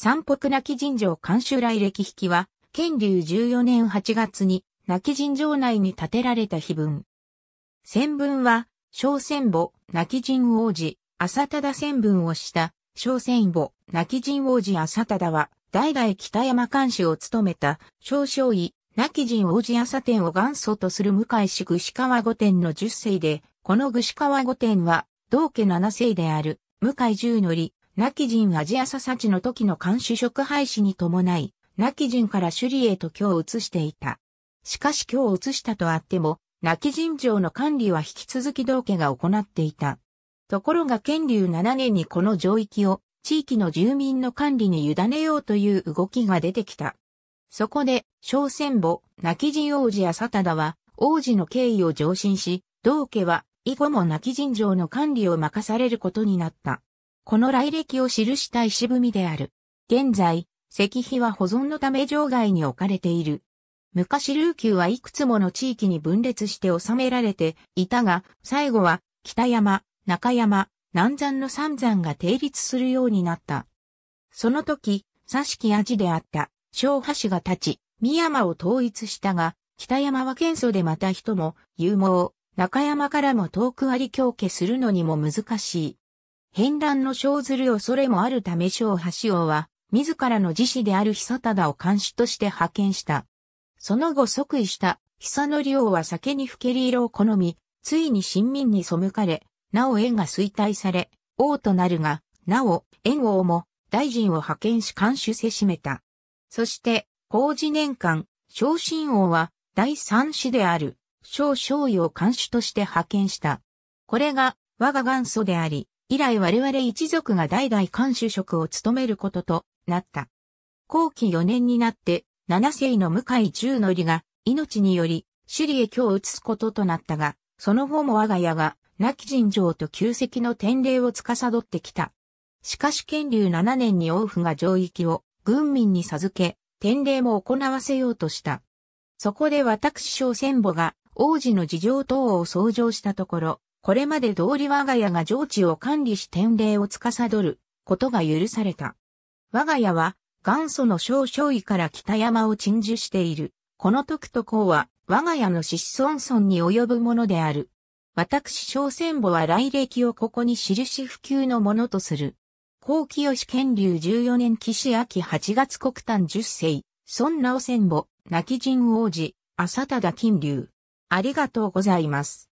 三北泣き神城監修来歴引は、建立14年8月に、泣き神城内に建てられた碑文。戦文は、小戦母、泣き神王子、浅忠戦文をした、小戦母、泣き神王子浅忠は、代々北山監視を務めた、少将尉、泣き神王子浅天を元祖とする向井氏串川御殿の十世で、この串川御殿は、同家七世である、向井十則、亡き人アジアササチの時の監視職廃止に伴い、亡き人から首里へと今日移していた。しかし今日移したとあっても、亡き人情城の管理は引き続き道家が行っていた。ところが建立7年にこの城域を地域の住民の管理に委ねようという動きが出てきた。そこで、小仙母、亡き人王子やサタダは、王子の敬意を上申し、道家は、以後も亡き人情城の管理を任されることになった。この来歴を記した石踏みである。現在、石碑は保存のため場外に置かれている。昔琉球はいくつもの地域に分裂して収められていたが、最後は北山、中山、南山の三山が定立するようになった。その時、佐敷味であった小橋が立ち、三山を統一したが、北山は県祖でまた人も、勇猛、中山からも遠くあり強化するのにも難しい。変乱の生ずる恐れもあるため小橋王は、自らの自死である久忠を監視として派遣した。その後即位した久則王は酒にふけり色を好み、ついに親民に背かれ、なお縁が衰退され、王となるが、なお、縁王も大臣を派遣し監守せしめた。そして、工事年間、昇進王は第三子である、小少尉を監守として派遣した。これが我が元祖であり、以来我々一族が代々監守職を務めることとなった。後期4年になって、七世の向井十則が命により首里へ今日移すこととなったが、その後も我が家が亡き尋常と旧跡の典礼を司ってきた。しかし建立7年に王府が上域を軍民に授け、典礼も行わせようとした。そこで私小仙母が王子の事情等を創上したところ、これまで通り我が家が上地を管理し天礼を司ることが許された。我が家は元祖の小々位から北山を鎮守している。この徳と公は我が家の子孫孫に及ぶものである。私小仙母は来歴をここに印普及のものとする。高清賢流14年騎士秋8月国誕10世、孫直仙母、泣き人王子、浅田金流。ありがとうございます。